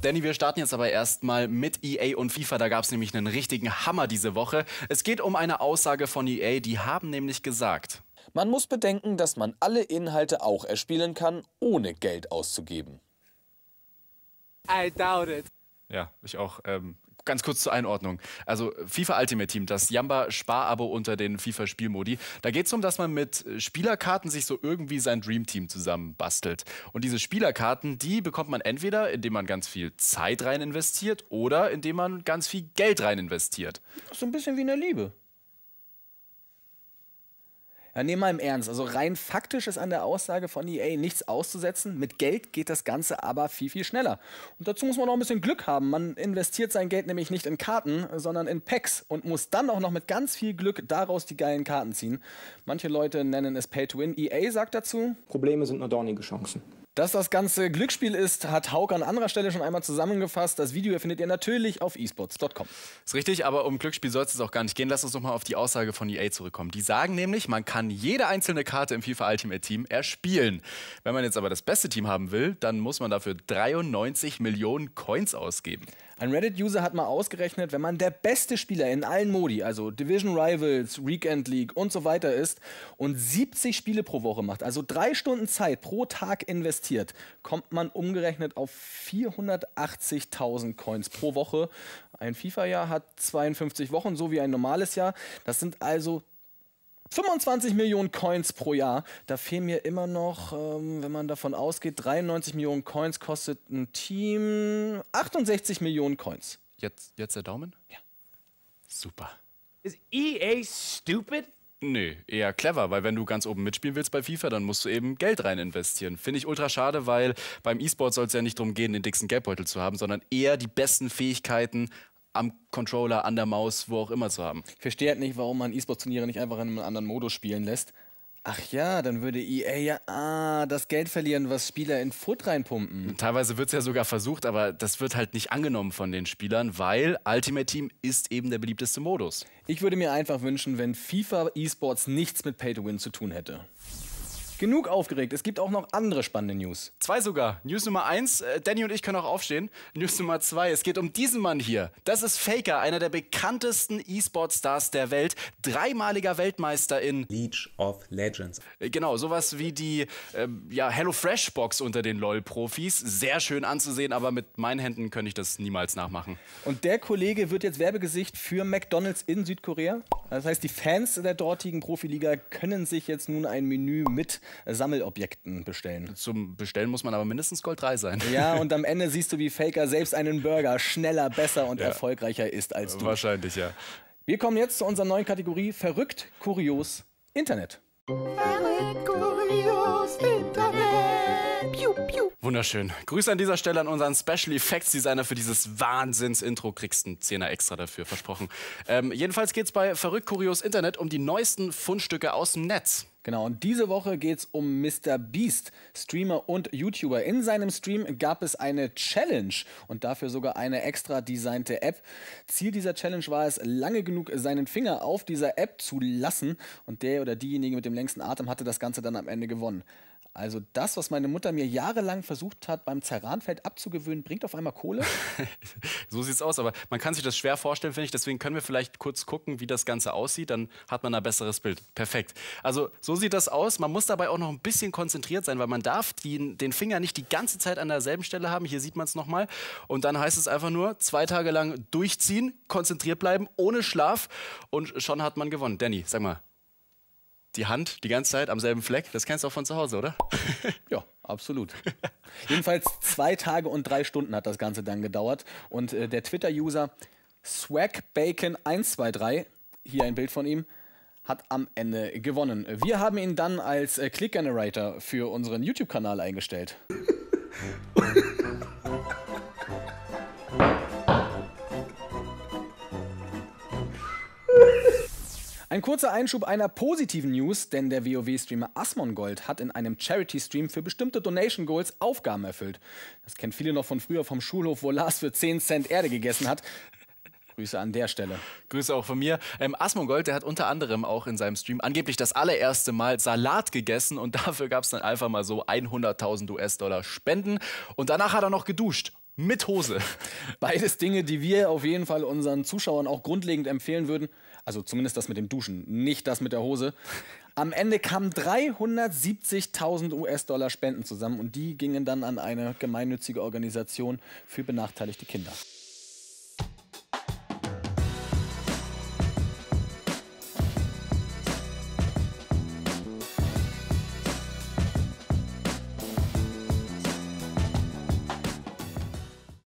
Danny, wir starten jetzt aber erstmal mit EA und FIFA. Da gab es nämlich einen richtigen Hammer diese Woche. Es geht um eine Aussage von EA, die haben nämlich gesagt. Man muss bedenken, dass man alle Inhalte auch erspielen kann, ohne Geld auszugeben. I doubt it. Ja, ich auch. Ähm, ganz kurz zur Einordnung. Also FIFA Ultimate Team, das jamba Spar-Abo unter den FIFA-Spielmodi. Da geht es darum, dass man mit Spielerkarten sich so irgendwie sein Dream Dreamteam zusammenbastelt. Und diese Spielerkarten, die bekommt man entweder, indem man ganz viel Zeit rein investiert oder indem man ganz viel Geld rein investiert. So ein bisschen wie in der Liebe. Ja, nehmen wir im Ernst. Also rein faktisch ist an der Aussage von EA nichts auszusetzen. Mit Geld geht das Ganze aber viel, viel schneller. Und dazu muss man auch ein bisschen Glück haben. Man investiert sein Geld nämlich nicht in Karten, sondern in Packs und muss dann auch noch mit ganz viel Glück daraus die geilen Karten ziehen. Manche Leute nennen es Pay to Win. EA sagt dazu: Probleme sind nur dornige Chancen. Dass das Ganze Glücksspiel ist, hat Hauke an anderer Stelle schon einmal zusammengefasst. Das Video findet ihr natürlich auf esports.com. Ist richtig, aber um Glücksspiel soll es auch gar nicht gehen. Lass uns nochmal auf die Aussage von EA zurückkommen. Die sagen nämlich, man kann jede einzelne Karte im FIFA Ultimate Team erspielen. Wenn man jetzt aber das beste Team haben will, dann muss man dafür 93 Millionen Coins ausgeben. Ein Reddit-User hat mal ausgerechnet, wenn man der beste Spieler in allen Modi, also Division Rivals, Weekend League und so weiter ist und 70 Spiele pro Woche macht, also drei Stunden Zeit pro Tag investiert, kommt man umgerechnet auf 480.000 Coins pro Woche. Ein FIFA-Jahr hat 52 Wochen, so wie ein normales Jahr. Das sind also 25 Millionen Coins pro Jahr. Da fehlen mir immer noch, ähm, wenn man davon ausgeht, 93 Millionen Coins kostet ein Team 68 Millionen Coins. Jetzt, jetzt der Daumen? Ja. Super. Ist EA stupid? Nö, eher clever, weil wenn du ganz oben mitspielen willst bei FIFA, dann musst du eben Geld rein investieren. Finde ich ultra schade, weil beim E-Sport soll es ja nicht darum gehen, den dicksten Geldbeutel zu haben, sondern eher die besten Fähigkeiten am Controller, an der Maus, wo auch immer zu haben. Ich verstehe halt nicht, warum man E-Sport-Turniere nicht einfach in einem anderen Modus spielen lässt. Ach ja, dann würde EA ja ah, das Geld verlieren, was Spieler in Foot reinpumpen. Teilweise wird es ja sogar versucht, aber das wird halt nicht angenommen von den Spielern, weil Ultimate Team ist eben der beliebteste Modus. Ich würde mir einfach wünschen, wenn FIFA E-Sports nichts mit Pay to Win zu tun hätte. Genug aufgeregt. Es gibt auch noch andere spannende News. Zwei sogar. News Nummer eins, äh, Danny und ich können auch aufstehen. News Nummer zwei, es geht um diesen Mann hier. Das ist Faker, einer der bekanntesten E-Sport-Stars der Welt. Dreimaliger Weltmeister in League of Legends. Äh, genau, sowas wie die äh, ja, HelloFresh-Box unter den LOL-Profis. Sehr schön anzusehen, aber mit meinen Händen könnte ich das niemals nachmachen. Und der Kollege wird jetzt Werbegesicht für McDonalds in Südkorea. Das heißt, die Fans der dortigen Profiliga können sich jetzt nun ein Menü mit Sammelobjekten bestellen. Zum Bestellen muss man aber mindestens Gold 3 sein. Ja, und am Ende siehst du, wie Faker selbst einen Burger schneller, besser und ja. erfolgreicher ist als du. Wahrscheinlich, ja. Wir kommen jetzt zu unserer neuen Kategorie Verrückt, Kurios, Internet. Verrückt, kurios, Internet. Piu, piu. Wunderschön. Grüße an dieser Stelle an unseren Special Effects Designer für dieses Wahnsinns-Intro. Kriegst einen Zehner extra dafür, versprochen. Ähm, jedenfalls es bei Verrückt, Kurios, Internet um die neuesten Fundstücke aus dem Netz. Genau, und diese Woche geht es um Mr. Beast, Streamer und YouTuber. In seinem Stream gab es eine Challenge und dafür sogar eine extra designte App. Ziel dieser Challenge war es, lange genug seinen Finger auf dieser App zu lassen und der oder diejenige mit dem längsten Atem hatte das Ganze dann am Ende gewonnen. Also das, was meine Mutter mir jahrelang versucht hat, beim Zerranfeld abzugewöhnen, bringt auf einmal Kohle. so sieht's aus, aber man kann sich das schwer vorstellen, finde ich. Deswegen können wir vielleicht kurz gucken, wie das Ganze aussieht. Dann hat man ein besseres Bild. Perfekt. Also so sieht das aus. Man muss dabei auch noch ein bisschen konzentriert sein, weil man darf die, den Finger nicht die ganze Zeit an derselben Stelle haben. Hier sieht man es nochmal. Und dann heißt es einfach nur, zwei Tage lang durchziehen, konzentriert bleiben, ohne Schlaf. Und schon hat man gewonnen. Danny, sag mal, die Hand die ganze Zeit am selben Fleck. Das kennst du auch von zu Hause, oder? ja, absolut. Jedenfalls zwei Tage und drei Stunden hat das Ganze dann gedauert. Und äh, der Twitter-User SwagBacon123, hier ein Bild von ihm, hat am Ende gewonnen. Wir haben ihn dann als äh, Click Generator für unseren YouTube-Kanal eingestellt. Ein kurzer Einschub einer positiven News, denn der WoW-Streamer Asmongold hat in einem Charity-Stream für bestimmte Donation Goals Aufgaben erfüllt. Das kennt viele noch von früher vom Schulhof, wo Lars für 10 Cent Erde gegessen hat. Grüße an der Stelle. Grüße auch von mir. Ähm, Asmongold, der hat unter anderem auch in seinem Stream angeblich das allererste Mal Salat gegessen und dafür gab es dann einfach mal so 100.000 US-Dollar Spenden. Und danach hat er noch geduscht mit Hose. Beides Dinge, die wir auf jeden Fall unseren Zuschauern auch grundlegend empfehlen würden. Also zumindest das mit dem Duschen, nicht das mit der Hose. Am Ende kamen 370.000 US-Dollar Spenden zusammen und die gingen dann an eine gemeinnützige Organisation für benachteiligte Kinder.